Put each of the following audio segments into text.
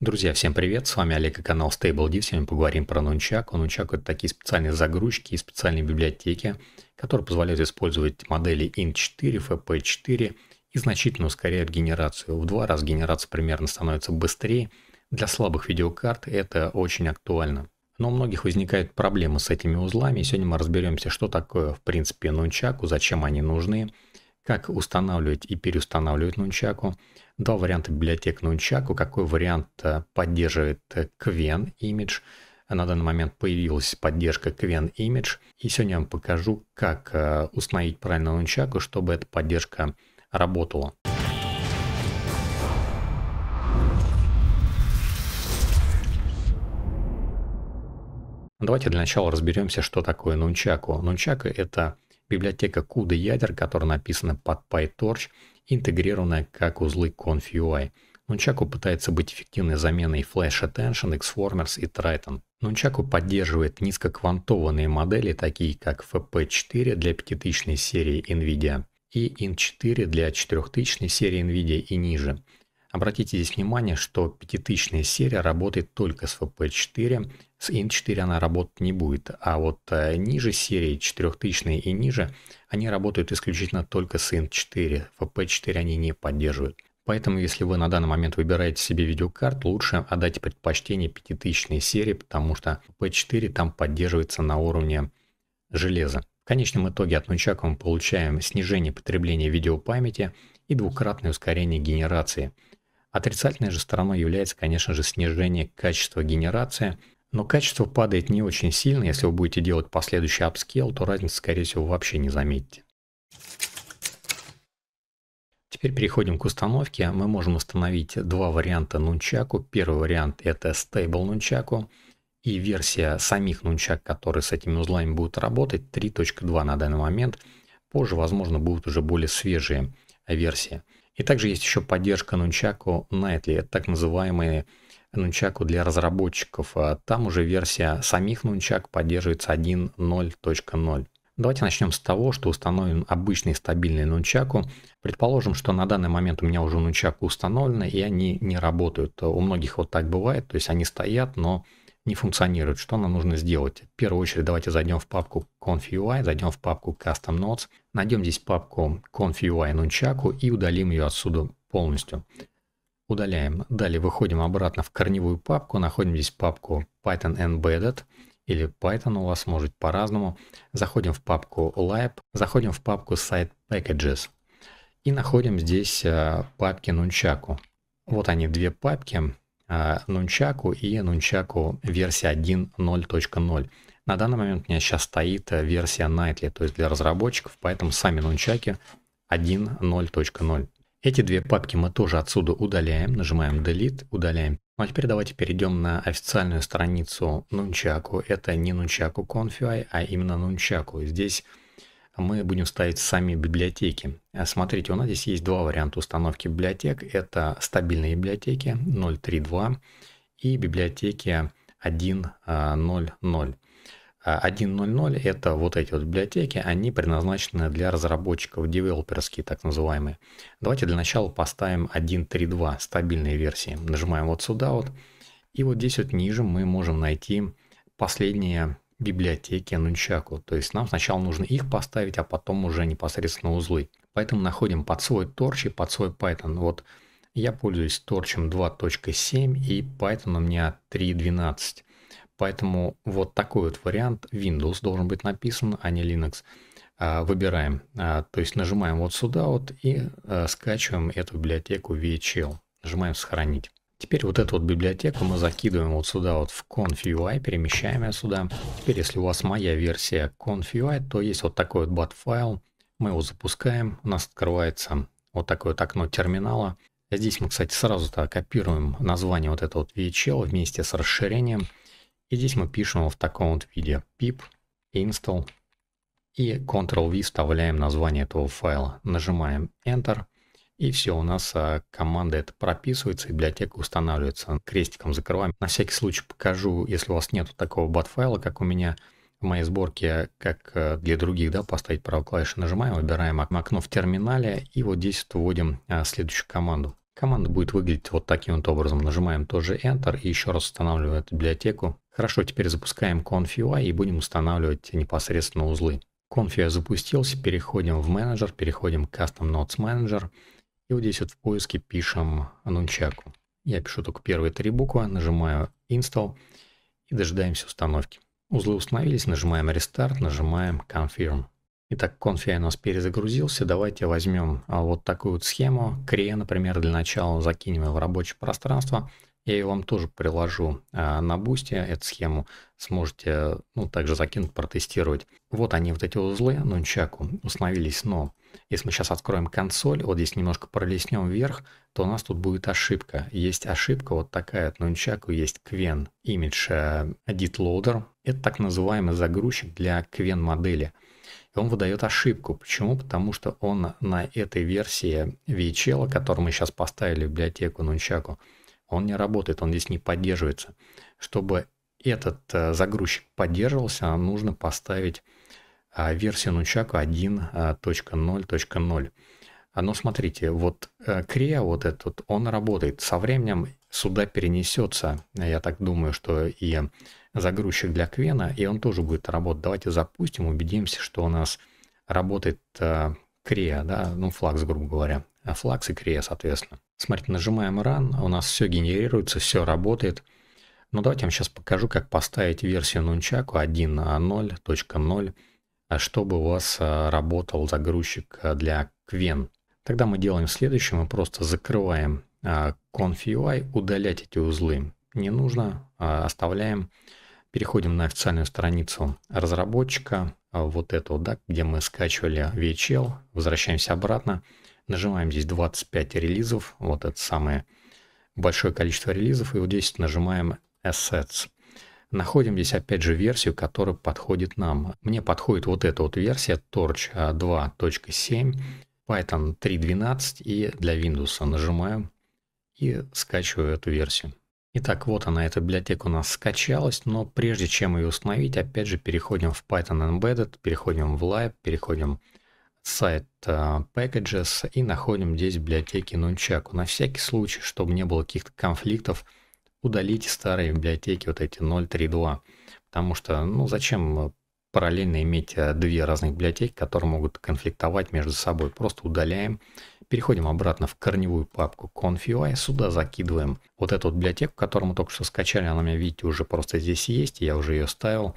Друзья, всем привет, с вами Олег и канал Stable StableD. Сегодня поговорим про нунчак. А нунчак — это такие специальные загрузчики и специальные библиотеки, которые позволяют использовать модели INT4, FP4 и значительно ускоряют генерацию. В два раза генерация примерно становится быстрее. Для слабых видеокарт это очень актуально. Но у многих возникают проблемы с этими узлами, сегодня мы разберемся, что такое в принципе Nunchaku, зачем они нужны – как устанавливать и переустанавливать нунчаку, два варианта библиотек нунчаку, какой вариант э, поддерживает Quen э, Image. На данный момент появилась поддержка Quen Image, и сегодня я вам покажу, как э, установить правильно нунчаку, чтобы эта поддержка работала. Давайте для начала разберемся, что такое нунчаку. Нунчаку – это библиотека CUDA ядер, которая написана под PyTorch, интегрированная как узлы ConfUI. Нунчаку пытается быть эффективной заменой Flash Attention, Xformers и Triton. Нунчаку поддерживает низкоквантованные модели, такие как FP4 для 5000 серии NVIDIA и IN4 для 4000 серии NVIDIA и ниже. Обратите здесь внимание, что 5000 серия работает только с FP4 с INT4 она работать не будет, а вот э, ниже серии 4000 и ниже, они работают исключительно только с INT4, FP4 они не поддерживают. Поэтому, если вы на данный момент выбираете себе видеокарт, лучше отдать предпочтение 5000 серии, потому что P4 там поддерживается на уровне железа. В конечном итоге от Нунчака мы получаем снижение потребления видеопамяти и двукратное ускорение генерации. Отрицательной же стороной является, конечно же, снижение качества генерации, но качество падает не очень сильно, если вы будете делать последующий апскейл, то разницы, скорее всего, вообще не заметите. Теперь переходим к установке. Мы можем установить два варианта нунчаку. Первый вариант это Stable нунчаку и версия самих нунчак, которые с этими узлами будут работать, 3.2 на данный момент. Позже, возможно, будут уже более свежие версии. И также есть еще поддержка нунчаку Nightly, так называемые нунчаку для разработчиков. А там уже версия самих нунчак поддерживается 1.0.0. Давайте начнем с того, что установим обычный стабильный нунчаку. Предположим, что на данный момент у меня уже нунчаку установлены, и они не работают. У многих вот так бывает, то есть они стоят, но не функционируют. Что нам нужно сделать? В первую очередь давайте зайдем в папку config.ui, зайдем в папку custom notes найдем здесь папку config.ui нунчаку и удалим ее отсюда полностью удаляем. Далее выходим обратно в корневую папку, находим здесь папку Python Embedded или Python у вас может по-разному. Заходим в папку Lab, заходим в папку Site Packages и находим здесь э, папки Nunchaku. Вот они, две папки, э, Nunchaku и Nunchaku версия 1.0.0. На данный момент у меня сейчас стоит э, версия Nightly, то есть для разработчиков, поэтому сами нунчаки 1.0.0. Эти две папки мы тоже отсюда удаляем, нажимаем Delete, удаляем. Ну а теперь давайте перейдем на официальную страницу Nunchaku. Это не Nunchaku Confi, а именно Nunchaku. Здесь мы будем ставить сами библиотеки. А смотрите, у нас здесь есть два варианта установки библиотек. Это стабильные библиотеки 0.3.2 и библиотеки 1.0.0. 1.0.0 а, это вот эти вот библиотеки, они предназначены для разработчиков, девелоперские так называемые. Давайте для начала поставим 1.3.2 стабильные версии. Нажимаем вот сюда вот. И вот здесь вот ниже мы можем найти последние библиотеки Нунчаку. То есть нам сначала нужно их поставить, а потом уже непосредственно узлы. Поэтому находим под свой торч и под свой Python. Вот я пользуюсь торчем 2.7 и Python у меня 3.12. Поэтому вот такой вот вариант Windows должен быть написан, а не Linux. А, выбираем, а, то есть нажимаем вот сюда вот и а, скачиваем эту библиотеку VHL. Нажимаем «Сохранить». Теперь вот эту вот библиотеку мы закидываем вот сюда вот в confui, перемещаем ее сюда. Теперь если у вас моя версия confui, то есть вот такой вот bat файл. Мы его запускаем, у нас открывается вот такое вот окно терминала. Здесь мы, кстати, сразу-то копируем название вот этого вот VHL вместе с расширением. И здесь мы пишем вот в таком вот виде pip install и Ctrl-V вставляем название этого файла. Нажимаем Enter. И все, у нас э, команда это прописывается, библиотека устанавливается. Крестиком закрываем. На всякий случай покажу, если у вас нет такого бат-файла, как у меня в моей сборке, как э, для других, да, поставить правой клавишей нажимаем, выбираем окно в терминале и вот здесь вводим э, следующую команду. Команда будет выглядеть вот таким вот образом. Нажимаем тоже Enter и еще раз устанавливаем эту библиотеку. Хорошо, теперь запускаем ConfUI и будем устанавливать непосредственно узлы. ConfUI запустился, переходим в менеджер, переходим к Custom Nodes Manager. И вот здесь вот в поиске пишем нунчаку. Я пишу только первые три буквы, нажимаю Install и дожидаемся установки. Узлы установились, нажимаем Restart, нажимаем Confirm. Итак, конфи у нас перезагрузился. Давайте возьмем а, вот такую вот схему. Крия, например, для начала закинем ее в рабочее пространство – я ее вам тоже приложу а, на бусте, эту схему сможете ну, также закинуть, протестировать. Вот они, вот эти узлы нунчаку, установились, но если мы сейчас откроем консоль, вот здесь немножко пролистнем вверх, то у нас тут будет ошибка. Есть ошибка вот такая от Nunchaku, есть квен Image э, Edit Loader. Это так называемый загрузчик для квен модели. И он выдает ошибку. Почему? Потому что он на этой версии VHL, которую мы сейчас поставили в библиотеку Nunchaku, он не работает, он здесь не поддерживается. Чтобы этот э, загрузчик поддерживался, нужно поставить а, версию нучака 1.0.0. Но смотрите, вот э, крея, вот этот, он работает. Со временем сюда перенесется, я так думаю, что и загрузчик для Квена, и он тоже будет работать. Давайте запустим, убедимся, что у нас работает э, крея, да, ну, флакс, грубо говоря. А, флакс и крея соответственно. Смотрите, нажимаем Run, у нас все генерируется, все работает. Но ну, давайте я вам сейчас покажу, как поставить версию Nunchaku 1.0.0, а чтобы у вас а, работал загрузчик а, для Quen. Тогда мы делаем следующее, мы просто закрываем ConfUI, удалять эти узлы не нужно, оставляем. Переходим на официальную страницу разработчика, вот эту, да, где мы скачивали VHL, возвращаемся обратно. Нажимаем здесь 25 релизов, вот это самое большое количество релизов, и вот здесь нажимаем Assets. Находим здесь опять же версию, которая подходит нам. Мне подходит вот эта вот версия Torch 2.7, а Python 3.12 и для Windows. нажимаем и скачиваю эту версию. Итак, вот она, эта библиотека у нас скачалась, но прежде чем ее установить, опять же переходим в Python Embedded, переходим в Live, переходим в сайт uh, packages и находим здесь библиотеки Nunchaku. На всякий случай, чтобы не было каких-то конфликтов, удалите старые библиотеки, вот эти 0.3.2. Потому что, ну, зачем э, параллельно иметь э, две разных библиотеки, которые могут конфликтовать между собой. Просто удаляем, переходим обратно в корневую папку confui, сюда закидываем вот эту вот библиотеку, которую мы только что скачали, она у меня, видите, уже просто здесь есть, я уже ее ставил.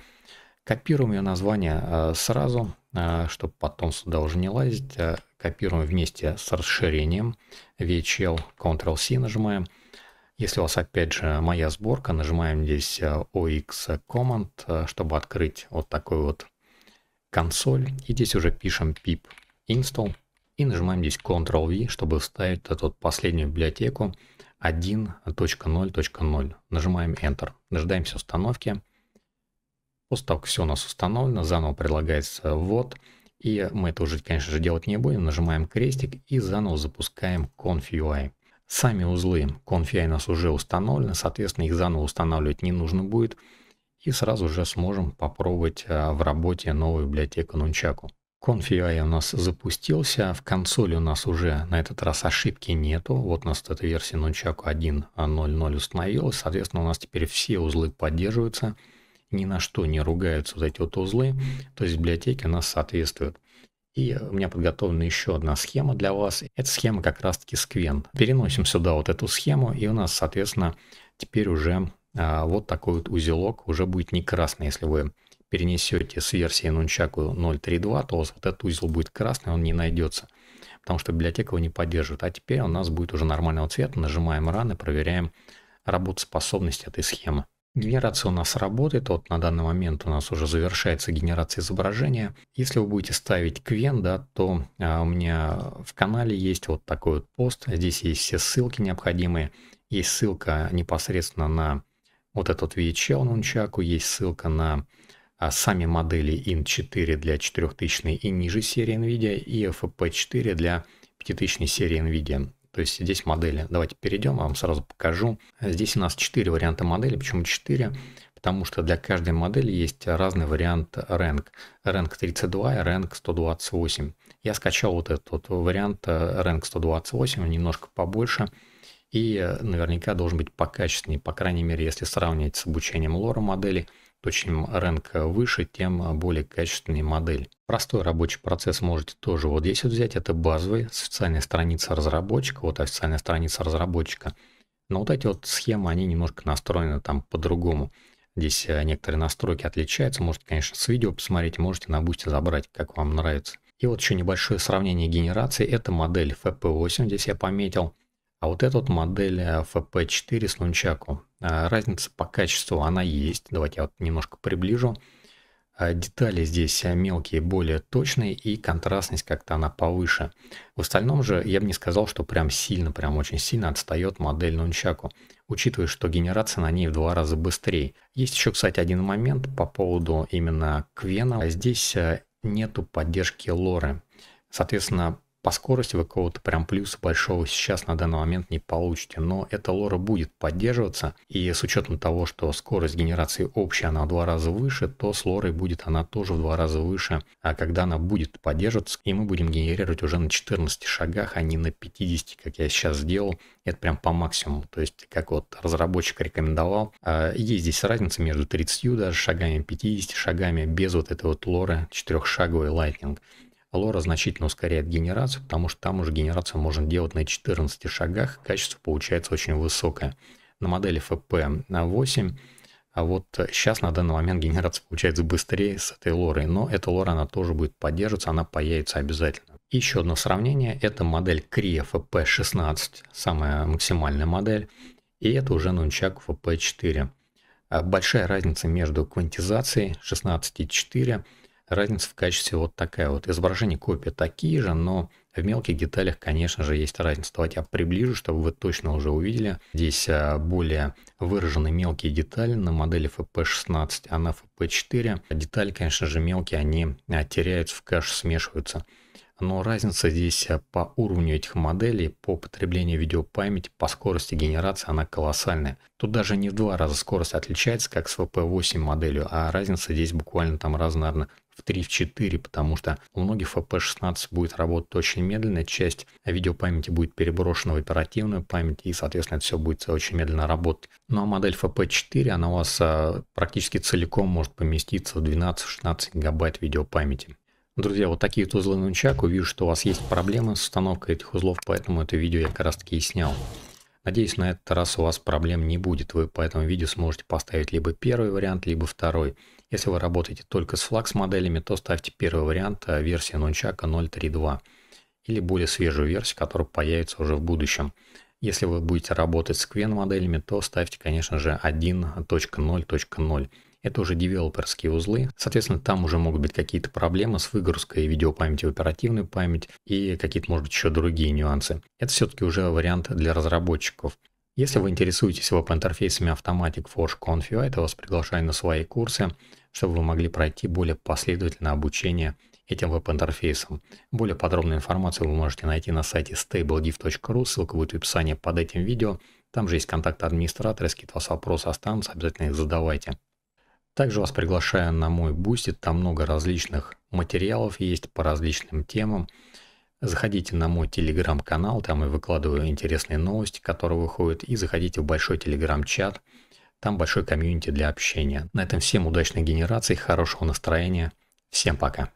Копируем ее название сразу, Э, чтобы потом сюда уже не лазить. А копируем вместе с расширением VHL, Ctrl-C нажимаем. Если у вас опять же моя сборка, нажимаем здесь э, OX Command, э, чтобы открыть вот такой вот консоль. И здесь уже пишем pip install и нажимаем здесь Ctrl-V, чтобы вставить эту последнюю библиотеку 1.0.0. Нажимаем Enter. Дожидаемся установки. После того, как все у нас установлено, заново предлагается ввод. И мы это уже, конечно же, делать не будем. Нажимаем крестик и заново запускаем ConfUI. Сами узлы ConfUI у нас уже установлены, соответственно, их заново устанавливать не нужно будет. И сразу же сможем попробовать а, в работе новую библиотеку Nunchaku. ConfUI у нас запустился, в консоли у нас уже на этот раз ошибки нету. Вот у нас эта версия Nunchaku 1.0.0 установилась, соответственно, у нас теперь все узлы поддерживаются ни на что не ругаются вот эти вот узлы, то есть библиотеки у нас соответствуют. И у меня подготовлена еще одна схема для вас. Эта схема как раз-таки сквен. Переносим сюда вот эту схему, и у нас, соответственно, теперь уже а, вот такой вот узелок уже будет не красный. Если вы перенесете с версии Nunchaku 0.3.2, то вот этот узел будет красный, он не найдется, потому что библиотека его не поддерживает. А теперь у нас будет уже нормального цвета. Нажимаем раны, проверяем работоспособность этой схемы. Генерация у нас работает, вот на данный момент у нас уже завершается генерация изображения. Если вы будете ставить Квен, да, то а, у меня в канале есть вот такой вот пост, здесь есть все ссылки необходимые. Есть ссылка непосредственно на вот этот VHL нунчаку, есть ссылка на а, сами модели IN4 для 4000 и ниже серии NVIDIA и FP4 для 5000 серии NVIDIA. То есть здесь модели. Давайте перейдем, я вам сразу покажу. Здесь у нас 4 варианта модели. Почему 4? Потому что для каждой модели есть разный вариант rank. Rank 32 и rank 128. Я скачал вот этот вот вариант rank э, 128, немножко побольше. И наверняка должен быть покачественнее, по крайней мере, если сравнивать с обучением лора моделей – то чем рэнк выше, тем а, более качественнее модель. Простой рабочий процесс можете тоже вот здесь вот взять. Это базовый, с официальной страницы разработчика. Вот официальная страница разработчика. Но вот эти вот схемы, они немножко настроены там по-другому. Здесь э, некоторые настройки отличаются. Можете, конечно, с видео посмотреть, можете на бусте забрать, как вам нравится. И вот еще небольшое сравнение генерации. Это модель FP8, здесь я пометил. А вот эта вот модель э, FP4 с лунчаком. А, разница по качеству, она есть. Давайте я вот немножко приближу. А, детали здесь э, мелкие, более точные, и контрастность как-то она повыше. В остальном же я бы не сказал, что прям сильно, прям очень сильно отстает модель Нунчаку, учитывая, что генерация на ней в два раза быстрее. Есть еще, кстати, один момент по поводу именно Квена. А здесь э, нету поддержки лоры. Соответственно, по скорости вы какого-то прям плюса большого сейчас на данный момент не получите, но эта лора будет поддерживаться, и с учетом того, что скорость генерации общая, она в два раза выше, то с лорой будет она тоже в два раза выше, а когда она будет поддерживаться, и мы будем генерировать уже на 14 шагах, а не на 50, как я сейчас сделал, это прям по максимуму, то есть как вот разработчик рекомендовал, а, есть здесь разница между 30 даже шагами 50, шагами без вот этой вот лоры, четырехшаговый лайтнинг. Лора значительно ускоряет генерацию, потому что там уже генерацию можно делать на 14 шагах, качество получается очень высокое. На модели FP8 а вот сейчас на данный момент генерация получается быстрее с этой лорой, но эта лора она тоже будет поддерживаться, она появится обязательно. Еще одно сравнение, это модель Крия FP16, самая максимальная модель, и это уже Нунчак FP4. А большая разница между квантизацией 16 и 4 Разница в качестве вот такая вот. изображение копия такие же, но в мелких деталях, конечно же, есть разница. Давайте я приближу, чтобы вы точно уже увидели. Здесь э, более выражены мелкие детали на модели FP16, а на FP4. Детали, конечно же, мелкие, они э, теряются в кэш, смешиваются но разница здесь э, по уровню этих моделей, по потреблению видеопамяти, по скорости генерации она колоссальная. Тут даже не в два раза скорость отличается, как с VP8 моделью, а разница здесь буквально там раз, наверное, в 3-4, в потому что у многих FP16 будет работать очень медленно, часть видеопамяти будет переброшена в оперативную память, и, соответственно, это все будет очень медленно работать. Ну а модель FP4, она у вас э, практически целиком может поместиться в 12-16 гигабайт видеопамяти. Друзья, вот такие вот узлы Нунчаку. Вижу, что у вас есть проблемы с установкой этих узлов, поэтому это видео я как раз таки и снял. Надеюсь, на этот раз у вас проблем не будет. Вы по этому видео сможете поставить либо первый вариант, либо второй. Если вы работаете только с флакс моделями, то ставьте первый вариант а, версия Нунчака 0.3.2 или более свежую версию, которая появится уже в будущем. Если вы будете работать с Quen моделями, то ставьте, конечно же, 1.0.0. Это уже девелоперские узлы. Соответственно, там уже могут быть какие-то проблемы с выгрузкой видеопамяти в оперативную память и какие-то, может быть, еще другие нюансы. Это все-таки уже вариант для разработчиков. Если вы интересуетесь веб-интерфейсами Automatic Forge Confio, я а, вас приглашаю на свои курсы, чтобы вы могли пройти более последовательное обучение этим веб-интерфейсом. Более подробную информацию вы можете найти на сайте stablediv.ru, ссылка будет в описании под этим видео. Там же есть контакт администратора, если какие-то у вас вопросы останутся, обязательно их задавайте. Также вас приглашаю на мой бусти, там много различных материалов есть по различным темам. Заходите на мой телеграм-канал, там я выкладываю интересные новости, которые выходят, и заходите в большой телеграм-чат, там большой комьюнити для общения. На этом всем удачной генерации, хорошего настроения, всем пока.